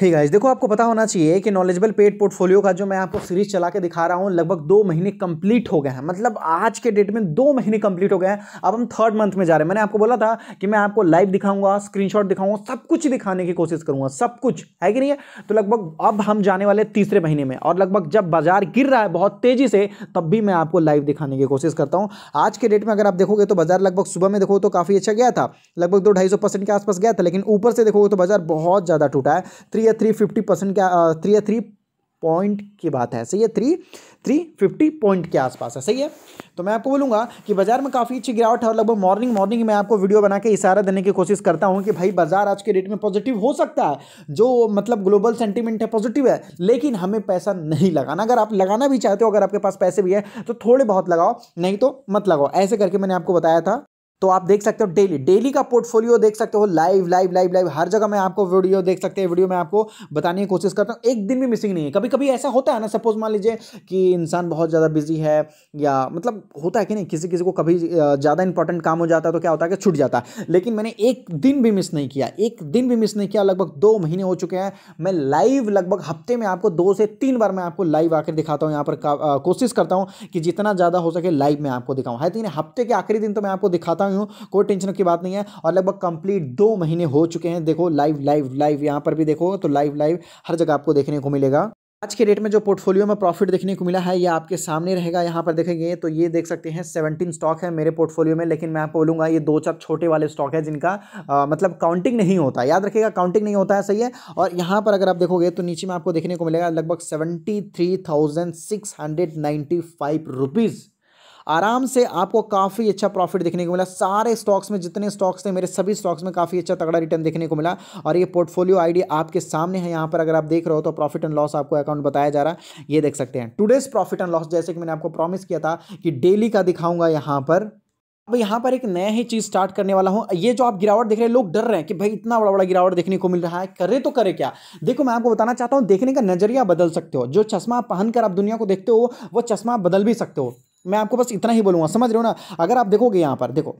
Hey guys देखो आपको पता होना चाहिए कि नॉलेजेबल पेड पोर्टफोलियो का जो मैं आपको सीरीज चला के दिखा रहा हूँ लगभग दो महीने कंप्लीट हो गए हैं मतलब आज के डेट में दो महीने कंप्लीट हो गए हैं अब हम थर्ड मंथ में जा रहे हैं मैंने आपको बोला था कि मैं आपको लाइव दिखाऊंगा स्क्रीनशॉट दिखाऊंगा सब कुछ दिखाने की कोशिश करूंगा सब कुछ है कि नहीं है तो लगभग अब हम जाने वाले तीसरे महीने में और लगभग जब बाजार गिर रहा है बहुत तेजी से तब भी मैं आपको लाइव दिखाने की कोशिश करता हूँ आज के डेट में अगर आप देखोगे तो बाजार लगभग सुबह में देखो तो काफ़ी अच्छा गया था लगभग दो ढाई के आसपास गया था लेकिन ऊपर से देखोगे तो बाजार बहुत ज़्यादा टूटा है थ्री या थ्री फिफ्टी परसेंट के थ्री या थ्री पॉइंट की बात है सही है थ्री थ्री फिफ्टी पॉइंट के आसपास है सही है तो मैं आपको बोलूँगा कि बाजार में काफ़ी अच्छी गिरावट है और लगभग मॉर्निंग मॉर्निंग मैं आपको वीडियो बना के इशारा देने की कोशिश करता हूँ कि भाई बाजार आज के डेट में पॉजिटिव हो सकता है जो मतलब ग्लोबल सेंटीमेंट है पॉजिटिव है लेकिन हमें पैसा नहीं लगाना अगर आप लगाना भी चाहते हो अगर आपके पास पैसे भी है तो थोड़े बहुत लगाओ नहीं तो मत लगाओ ऐसे करके मैंने आपको बताया था तो आप देख सकते हो डेली डेली का पोर्टफोलियो देख सकते हो लाइव लाइव लाइव लाइव हर जगह मैं आपको वीडियो देख सकते हैं वीडियो में आपको बताने की कोशिश करता हूँ एक दिन भी मिसिंग नहीं है कभी कभी ऐसा होता है ना सपोज मान लीजिए कि इंसान बहुत ज़्यादा बिजी है या मतलब होता है कि नहीं किसी किसी को कभी ज़्यादा इंपॉर्टेंट काम हो जाता है तो क्या होता है कि छूट जाता है लेकिन मैंने एक दिन भी मिस नहीं किया एक दिन भी मिस नहीं किया लगभग दो महीने हो चुके हैं मैं लाइव लगभग हफ्ते में आपको दो से तीन बार मैं आपको लाइव आकर दिखाता हूँ यहाँ पर कोशिश करता हूँ कि जितना ज़्यादा हो सके लाइव में आपको दिखाऊँ है तीन हफ्ते के आखिरी दिन तो मैं आपको दिखाता हूँ ही हूँ कोई टेंशन की बात नहीं है और लगभग कंप्लीट दो महीने हो चुके हैं देखो लाइव लाइव लाइव यहाँ पर भी देखो तो लाइव लाइव हर जगह आपको देखने को मिलेगा आज के डेट में जो पोर्टफोलियो में प्रॉफिट देखने को मिला है ये आपके सामने रहेगा यहाँ पर देखेंगे तो ये देख सकते हैं सेवनटीन स्टॉक है मेरे पोर्टफोलियो में लेकिन मैं आपको बोलूँगा ये दो चार छोटे वाले स्टॉक है जिनका आ, मतलब काउंटिंग नहीं होता याद रखिएगा काउंटिंग नहीं होता है सही है और यहाँ पर अगर आप देखोगे तो नीचे में आपको देखने को मिलेगा लगभग seventy three thousand six hundred ninety five rupees आराम से आपको काफ़ी अच्छा प्रॉफिट देखने को मिला सारे स्टॉक्स में जितने स्टॉक्स थे मेरे सभी स्टॉक्स में काफ़ी अच्छा तगड़ा रिटर्न देखने को मिला और ये पोर्टफोलियो आईडी आपके सामने है यहाँ पर अगर आप देख रहे हो तो प्रॉफिट एंड लॉस आपको अकाउंट बताया जा रहा है ये देख सकते हैं टूडेज प्रॉफिट एंड लॉस जैसे कि मैंने आपको प्रॉमिस किया था कि डेली का दिखाऊंगा यहाँ पर अब यहाँ पर एक नया ही चीज़ स्टार्ट करने वाला हूँ ये जो आप गिरावट देख रहे हैं लोग डर रहे हैं कि भाई इतना बड़ा बड़ा गिरावट देखने को मिल रहा है करे तो करे क्या देखो मैं आपको बताना चाहता हूँ देखने का नज़रिया बदल सकते हो जो चश्मा पहनकर आप दुनिया को देखते हो वो चश्मा बदल भी सकते हो मैं आपको बस इतना ही बोलूँगा समझ रहे हो ना अगर आप देखोगे यहाँ पर देखो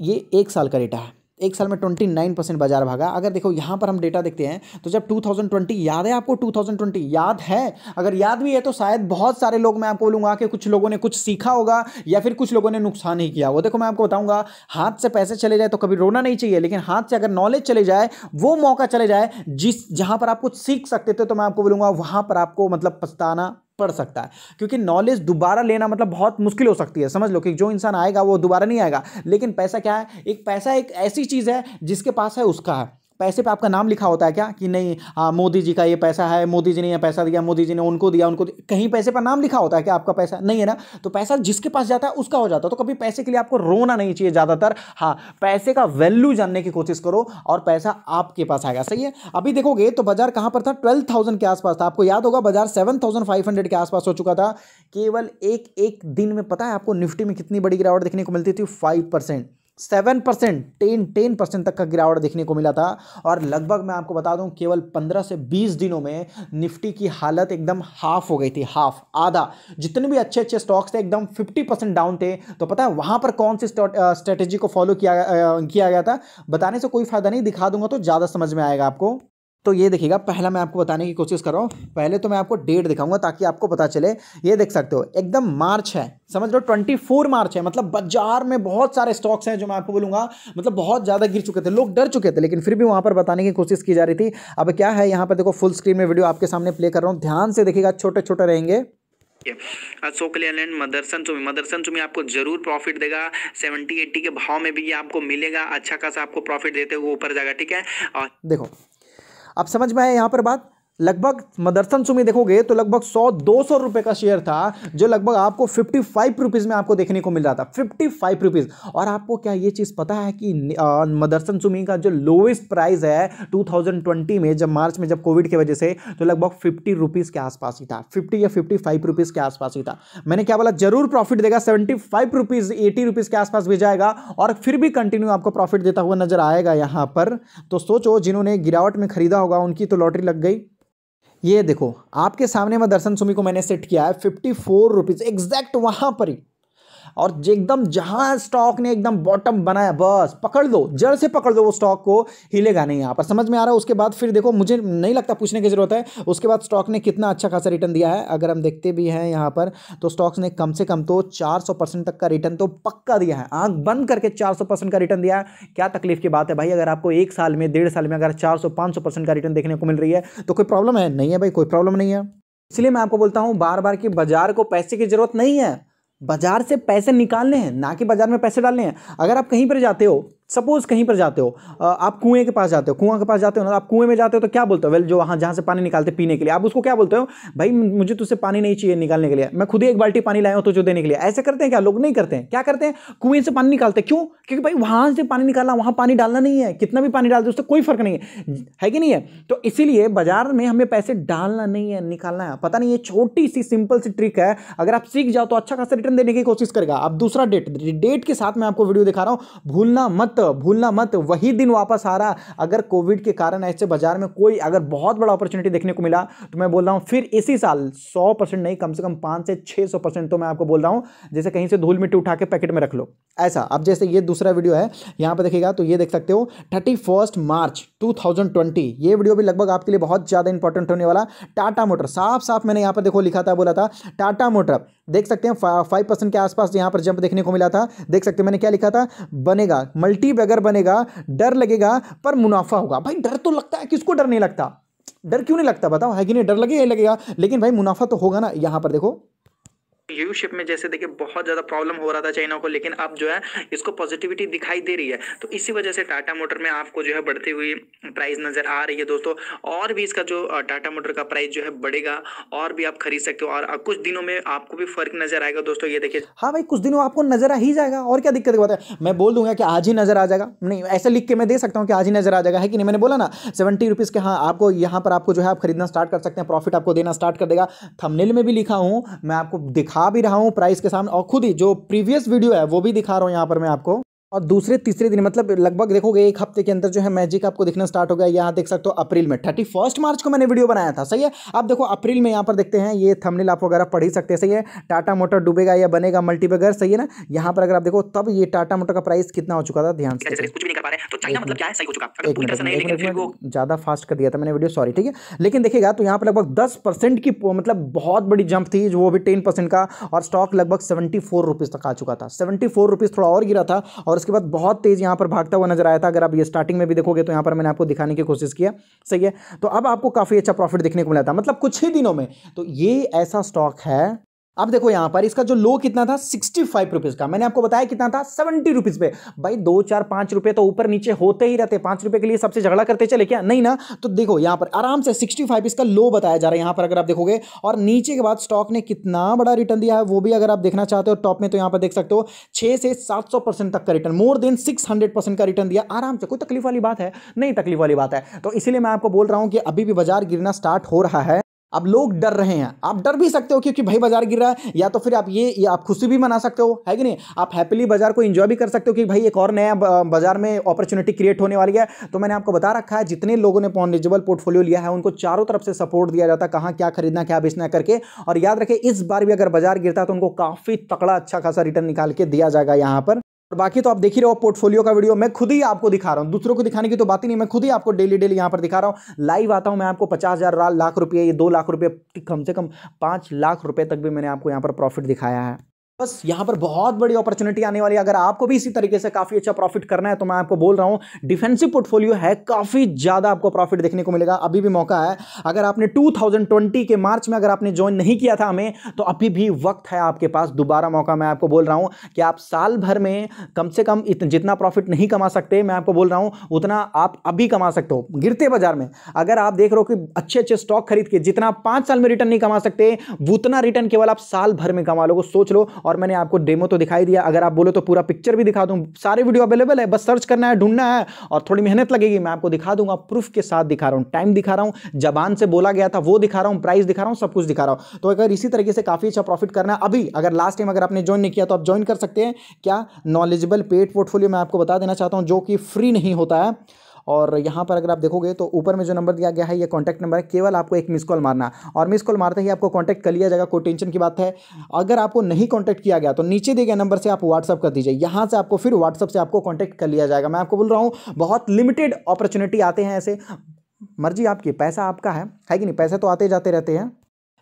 ये एक साल का डेटा है एक साल में ट्वेंटी नाइन परसेंट बाजार भागा अगर देखो यहाँ पर हम डेटा देखते हैं तो जब टू थाउजेंड ट्वेंटी याद है आपको टू थाउजेंड ट्वेंटी याद है अगर याद भी है तो शायद बहुत सारे लोग मैं आपको बोलूँगा कि कुछ लोगों ने कुछ सीखा होगा या फिर कुछ लोगों ने नुकसान ही किया वो देखो मैं आपको बताऊँगा हाथ से पैसे चले जाए तो कभी रोना नहीं चाहिए लेकिन हाथ से अगर नॉलेज चले जाए वो मौका चले जाए जिस जहाँ पर आप कुछ सीख सकते थे तो मैं आपको बोलूँगा वहाँ पर आपको मतलब पछताना पड़ सकता है क्योंकि नॉलेज दोबारा लेना मतलब बहुत मुश्किल हो सकती है समझ लो कि जो इंसान आएगा वो दोबारा नहीं आएगा लेकिन पैसा क्या है एक पैसा एक ऐसी चीज़ है जिसके पास है उसका है पैसे पे आपका नाम लिखा होता है क्या कि नहीं हाँ मोदी जी का ये पैसा है मोदी जी ने यह पैसा दिया मोदी जी ने उनको दिया उनको दिया। कहीं पैसे पर नाम लिखा होता है क्या आपका पैसा नहीं है ना तो पैसा जिसके पास जाता है उसका हो जाता है तो कभी पैसे के लिए आपको रोना नहीं चाहिए ज़्यादातर हाँ पैसे का वैल्यू जानने की कोशिश करो और पैसा आपके पास आएगा सही है अभी देखोगे तो बाजार कहाँ पर था ट्वेल्व के आसपास था आपको याद होगा बाजार सेवन के आसपास हो चुका था केवल एक एक दिन में पता है आपको निफ्टी में कितनी बड़ी गिरावट देखने को मिलती थी five seven percent ten ten percent तक का गिरावट देखने को मिला था और लगभग मैं आपको बता दूं केवल पंद्रह से बीस दिनों में निफ्टी की हालत एकदम हाफ हो गई थी हाफ आधा जितने भी अच्छे अच्छे स्टॉक्स थे एकदम फिफ्टी परसेंट डाउन थे तो पता है वहां पर कौन सी स्ट्रेटेजी को फॉलो किया किया गया था बताने से कोई फायदा नहीं दिखा दूंगा तो ज़्यादा समझ में आएगा आपको तो ये देखिएगा पहला मैं आपको बताने की कोशिश कर रहा हूँ पहले तो मैं आपको डेट दिखाऊंगा ताकि आपको पता चले ये देख सकते हो एकदम मार्च है समझ लो ट्वेंटी फोर मार्च है मतलब बाजार में बहुत सारे स्टॉक्स हैं जो मैं आपको बोलूँगा मतलब बहुत ज़्यादा गिर चुके थे लोग डर चुके थे लेकिन फिर भी वहाँ पर बताने की कोशिश की जा रही थी अब क्या है यहाँ पर देखो फुल स्क्रीन में वीडियो आपके सामने प्ले कर रहा हूँ ध्यान से देखिएगा छोटे छोटे रहेंगे अशोक लेलैंड मदरसन चुमी मदरसन चुमी आपको जरूर प्रॉफिट देगा सेवेंटी एट्टी के भाव में भी ये आपको मिलेगा अच्छा खासा आपको प्रॉफिट देते हुए ऊपर जाएगा ठीक है और देखो आप समझ में आए यहाँ पर बात लगभग मदरसन सुमी देखोगे तो लगभग सौ दो सौ रुपए का शेयर था जो लगभग आपको फिफ्टी फाइव रुपीज़ में आपको देखने को मिल रहा था फिफ्टी फाइव रुपीज़ और आपको क्या ये चीज़ पता है कि मदरसन सुमी का जो लोवेस्ट प्राइस है टू थाउजेंड ट्वेंटी में जब मार्च में जब कोविड की वजह से तो लगभग फिफ्टी रुपीज़ के आसपास ही था फिफ्टी या फिफ्टी फाइव रुपीज़ के आसपास ही था मैंने क्या बोला जरूर प्रॉफिट देगा seventy five rupees eighty rupees के आसपास भी जाएगा और फिर भी कंटिन्यू आपको प्रॉफिट देता हुआ नजर आएगा यहाँ पर तो सोचो जिन्होंने गिरावट में खरीदा होगा उनकी तो लॉटरी लग गई ये देखो आपके सामने में दर्शन सुमी को मैंने सेट किया है फिफ्टी फोर रुपीज़ एग्जैक्ट वहाँ पर ही और एकदम जहां स्टॉक ने एकदम बॉटम बनाया बस पकड़ दो जड़ से पकड़ दो वो स्टॉक को हिलेगा नहीं यहां पर समझ में आ रहा है उसके बाद फिर देखो मुझे नहीं लगता पूछने की जरूरत है उसके बाद स्टॉक ने कितना अच्छा खासा रिटर्न दिया है अगर हम देखते भी हैं यहां पर तो स्टॉक्स ने कम से कम तो चार परसेंट तक का रिटर्न तो पक्का दिया है आंख बंद करके चार परसेंट का रिटर्न दिया है क्या तकलीफ की बात है भाई अगर आपको एक साल में डेढ़ साल में अगर चार सौ परसेंट का रिटर्न देखने को मिल रही है तो कोई प्रॉब्लम है नहीं है भाई कोई प्रॉब्लम नहीं है इसलिए मैं आपको बोलता हूँ बार बार कि बाजार को पैसे की जरूरत नहीं है बाजार से पैसे निकालने हैं ना कि बाजार में पैसे डालने हैं अगर आप कहीं पर जाते हो सपोज कहीं पर जाते हो आप कुएं के पास जाते हो कुआं के पास जाते हो ना आप कुएं में जाते हो तो क्या बोलते हो वेल जो वहाँ जहाँ से पानी निकालते पीने के लिए आप उसको क्या बोलते हो भाई मुझे तुझसे पानी नहीं चाहिए निकालने के लिए मैं खुद ही एक बाल्टी पानी लाया हूँ जो देने के लिए ऐसे करते हैं क्या लोग नहीं करते हैं क्या करते हैं कुएं से पानी निकालते क्यों क्योंकि भाई वहाँ से पानी निकालना वहाँ पानी डालना नहीं है कितना भी पानी डाल दो उससे कोई फर्क नहीं है है कि नहीं है तो इसीलिए बाजार में हमें पैसे डालना नहीं है निकालना है पता नहीं ये छोटी सी सिंपल सी ट्रिक है अगर आप सीख जाओ तो अच्छा खासा रिटर्न देने की कोशिश करेगा आप दूसरा डेट डेट के साथ मैं आपको वीडियो दिखा रहा हूँ भूलना मत भूलना मत वही दिन वापस आ रहा अगर कोविड के कारण ऐसे बाजार में कोई अगर बहुत बड़ा अपॉर्चुनिटी देखने को मिला तो मैं बोल रहा हूँ फिर इसी साल सौ परसेंट नहीं कम से कम पाँच से छः सौ परसेंट तो मैं आपको बोल रहा हूँ जैसे कहीं से धूल मिट्टी उठा के पैकेट में रख लो ऐसा अब जैसे ये दूसरा वीडियो है यहाँ पर देखेगा तो ये देख सकते हो थर्टी मार्च टू ये वीडियो भी लगभग आपके लिए बहुत ज़्यादा इंपॉर्टेंट होने वाला टाटा मोटर साफ साफ मैंने यहाँ पर देखो लिखा था बोला था टाटा मोटर देख सकते हैं फाइव परसेंट के आसपास यहां पर जंप देखने को मिला था देख सकते हैं मैंने क्या लिखा था बनेगा मल्टी बैगर बनेगा डर लगेगा पर मुनाफा होगा भाई डर तो लगता है किसको डर नहीं लगता डर क्यों नहीं लगता बताओ है कि नहीं डर लगे लगेगा लेकिन भाई मुनाफा तो होगा ना यहां पर देखो यू यूशिप में जैसे देखिए बहुत ज़्यादा प्रॉब्लम हो रहा था चाइना को लेकिन अब जो है इसको पॉजिटिविटी दिखाई दे रही है तो इसी वजह से टाटा मोटर में आपको जो है बढ़ती हुई प्राइस नज़र आ रही है दोस्तों और भी इसका जो टाटा मोटर का प्राइस जो है बढ़ेगा और भी आप खरीद सकते हो और कुछ दिनों में आपको भी फर्क नज़र आएगा दोस्तों ये देखिए हाँ भाई कुछ दिनों आपको नज़र आ ही जाएगा और क्या दिक्कत बात है मैं बोल दूंगा कि आज ही नज़र आ जाएगा नहीं ऐसे लिख के मैं दे सकता हूँ कि आज ही नज़र आ जाएगा है कि नहीं मैंने बोला ना सेवेंटी रुपीज़ के हाँ आपको यहाँ पर आपको जो है आप खरीदना स्टार्ट कर सकते हैं प्रॉफिट आपको देना स्टार्ट कर देगा थमनेल में भी लिखा हूँ मैं आपको दिखा दिखा भी रहा हूँ प्राइस के सामने और खुद ही जो प्रीवियस वीडियो है वो भी दिखा रहा हूँ यहाँ पर मैं आपको और दूसरे तीसरे दिन मतलब लगभग देखोगे एक हफ्ते के अंदर जो है मैजिक आपको दिखना स्टार्ट हो गया यहाँ देख सकते हो अप्रैल में थर्टी फर्स्ट मार्च को मैंने वीडियो बनाया था सही है आप देखो अप्रैल में यहाँ पर देखते हैं ये थंबनेल आप वगैरह पढ़ ही सकते हैं सही है टाटा मोटर डूबेगा या बनेगा मल्टीबेगर सही है ना यहाँ पर अगर आप देखो तब ये टाटा मोटर का प्राइस कितना हो चुका था ध्यान से लेकिन ज़्यादा फास्ट कर दिया था मैंने वीडियो सॉरी ठीक है लेकिन देखिएगा तो यहाँ पर लगभग दस परसेंट की मतलब बहुत बड़ी जंप थी वो भी टेन परसेंट का और स्टॉक लगभग सेवेंटी फोर रुपीज़ तक आ चुका था सेवेंटी फोर रुपीज़ थोड़ा और गिरा था और उसके बाद बहुत तेज़ यहाँ पर भागता हुआ नजर आया था अगर आप ये स्टार्टिंग में भी देखोगे तो यहाँ पर मैंने आपको दिखाने की कोशिश किया सही है तो अब आपको काफ़ी अच्छा प्रॉफिट देखने को मिला था मतलब कुछ ही दिनों में तो ये ऐसा स्टॉक है अब देखो यहां पर इसका जो लो कितना था सिक्सटी फाइव रुपीज का मैंने आपको बताया कितना था सेवेंटी रुपीज पे भाई दो चार पांच रुपए तो ऊपर नीचे होते ही रहते पांच रुपए के लिए सबसे झगड़ा करते चले क्या नहीं ना तो देखो यहां पर आराम से सिक्सटी फाइव इसका लो बताया जा रहा है यहां पर अगर आप देखोगे और नीचे के बाद स्टॉक ने कितना बड़ा रिटर्न दिया है वो भी अगर आप देखना चाहते हो टॉप में तो यहां पर देख सकते हो छह से सात सौ परसेंट तक का return more than six hundred percent का रिटर्न दिया आराम से कोई तकलीफ वाली बात है नहीं तकलीफ वाली बात है तो इसलिए मैं आपको बोल रहा हूं कि अभी भी बाजार गिरना स्टार्ट हो रहा है अब लोग डर रहे हैं आप डर भी सकते हो क्योंकि भाई बाजार गिर रहा है या तो फिर आप ये, या आप खुशी भी मना सकते हो है कि नहीं आप हैप्पीली बाजार को एंजॉय भी कर सकते हो कि भाई एक और नया बाजार में अपॉर्चुनिटी क्रिएट होने वाली है तो मैंने आपको बता रखा है जितने लोगों ने पॉनिजेबल पोर्टफोलियो लिया है उनको चारों तरफ से सपोर्ट दिया जाता है कहाँ क्या खरीदना क्या बेचना करके और याद रखें इस बार भी अगर बाजार गिरता है तो उनको काफ़ी तकड़ा अच्छा खासा रिटर्न निकाल के दिया जाएगा यहाँ पर और बाकी तो आप देख ही रहे हो पोर्टफोलियो का वीडियो मैं खुद ही आपको दिखा रहा हूँ दूसरों को दिखाने की तो बात ही नहीं मैं खुद ही आपको डेली डेली यहाँ पर दिखा रहा हूँ लाइव आता हूँ मैं आपको पचास हज़ार लाख रुपये ये दो लाख रुपये कम से कम पाँच लाख रुपये तक भी मैंने आपको यहाँ पर प्रॉफिट दिखाया है बस यहां पर बहुत बड़ी अपॉर्चुनिटी आने वाली है अगर आपको भी इसी तरीके से काफ़ी अच्छा प्रॉफिट करना है तो मैं आपको बोल रहा हूं डिफेंसिव पोर्टफोलियो है काफ़ी ज़्यादा आपको प्रॉफिट देखने को मिलेगा अभी भी मौका है अगर आपने 2020 के मार्च में अगर आपने ज्वाइन नहीं किया था हमें तो अभी भी वक्त है आपके पास दोबारा मौका मैं आपको बोल रहा हूं कि आप साल भर में कम से कम जितना प्रॉफिट नहीं कमा सकते मैं आपको बोल रहा हूं उतना आप अभी कमा सकते हो गिरते बाजार में अगर आप देख रहे हो कि अच्छे अच्छे स्टॉक खरीद के जितना पांच साल में रिटर्न नहीं कमा सकते उतना रिटर्न केवल आप साल भर में कमा लोगे सोच लो और मैंने आपको डेमो तो दिखाई दिया अगर आप बोलो तो पूरा पिक्चर भी दिखा दूँ सारे वीडियो अवेलेबल है बस सर्च करना है ढूंढना है और थोड़ी मेहनत लगेगी मैं आपको दिखा दूंगा प्रूफ के साथ दिखा रहा हूँ टाइम दिखा रहा हूँ जबान से बोला गया था वो दिखा रहा हूँ प्राइस दिखा रहा हूँ सब कुछ दिखा रहा हूँ तो अगर इसी तरीके से काफ़ी अच्छा प्रॉफिट करना है अभी अगर लास्ट टाइम अगर आपने ज्वाइन नहीं किया तो आप ज्वाइन कर सकते हैं क्या नॉलेजेबल पेड पोर्टफोलियो मैं आपको बता देना चाहता हूँ जो कि फ्री नहीं होता है और यहाँ पर अगर आप देखोगे तो ऊपर में जो नंबर दिया गया है ये कॉन्टैक्ट नंबर है केवल आपको एक मिस कॉल मारना और मिस कॉल मारते ही आपको कॉन्टैक्ट कर लिया जाएगा कोई टेंशन की बात है अगर आपको नहीं कॉन्टैक्ट किया गया तो नीचे दिए गए नंबर से आप व्हाट्सअप कर दीजिए यहाँ से आपको फिर व्हाट्सअप से आपको कॉन्टैक्ट कर लिया जाएगा मैं आपको बोल रहा हूँ बहुत लिमिटेड अपॉर्चुनिटी आते हैं ऐसे मर्जी आपकी पैसा आपका है है कि नहीं पैसे तो आते जाते रहते हैं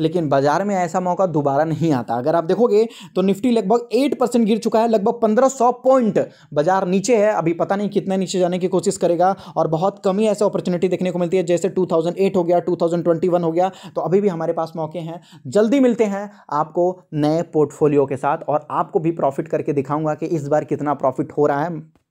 लेकिन बाजार में ऐसा मौका दोबारा नहीं आता अगर आप देखोगे तो निफ्टी लगभग एट परसेंट गिर चुका है लगभग पंद्रह सौ पॉइंट बाजार नीचे है अभी पता नहीं कितना नीचे जाने की कोशिश करेगा और बहुत कम ही ऐसा अपॉर्चुनिटी देखने को मिलती है जैसे 2008 हो गया 2021 हो गया तो अभी भी हमारे पास मौके हैं जल्दी मिलते हैं आपको नए पोर्टफोलियो के साथ और आपको भी प्रॉफिट करके दिखाऊंगा कि इस बार कितना प्रॉफिट हो रहा है